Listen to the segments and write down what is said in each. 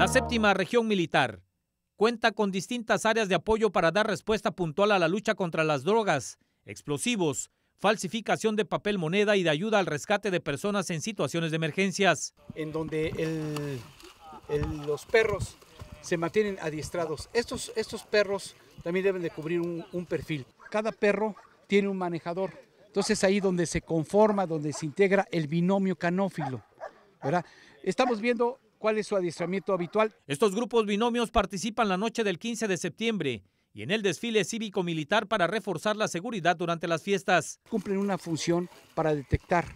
La séptima región militar cuenta con distintas áreas de apoyo para dar respuesta puntual a la lucha contra las drogas, explosivos, falsificación de papel moneda y de ayuda al rescate de personas en situaciones de emergencias. En donde los perros se mantienen adiestrados. Estos, estos perros también deben de cubrir un, perfil. Cada perro tiene un manejador. Entonces ahí donde se conforma, donde se integra el binomio canófilo. ¿verdad? Estamos viendo cuál es su adiestramiento habitual. Estos grupos binomios participan la noche del 15 de septiembre y en el desfile cívico-militar para reforzar la seguridad durante las fiestas. Cumplen una función para detectar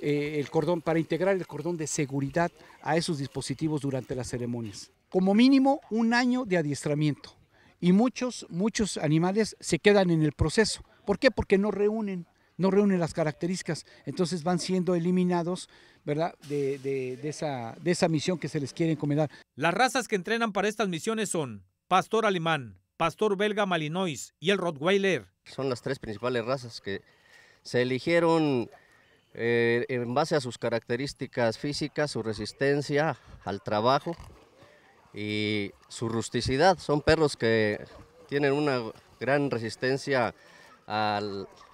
eh, el cordón, para integrar el cordón de seguridad a esos dispositivos durante las ceremonias. Como mínimo un año de adiestramiento y muchos, muchos animales se quedan en el proceso. ¿Por qué? Porque no reúnen no reúnen las características, entonces van siendo eliminados ¿verdad? De, esa, de esa misión que se les quiere encomendar. Las razas que entrenan para estas misiones son pastor alemán, pastor belga malinois y el rottweiler. Son las tres principales razas que se eligieron eh, en base a sus características físicas, su resistencia al trabajo y su rusticidad. Son perros que tienen una gran resistencia a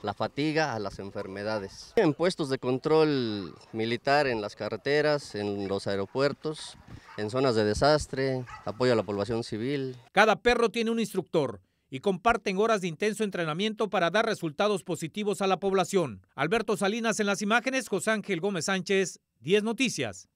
la fatiga, a las enfermedades. En puestos de control militar, en las carreteras, en los aeropuertos, en zonas de desastre, apoyo a la población civil. Cada perro tiene un instructor y comparten horas de intenso entrenamiento para dar resultados positivos a la población. Alberto Salinas en las imágenes, José Ángel Gómez Sánchez, 10 Noticias.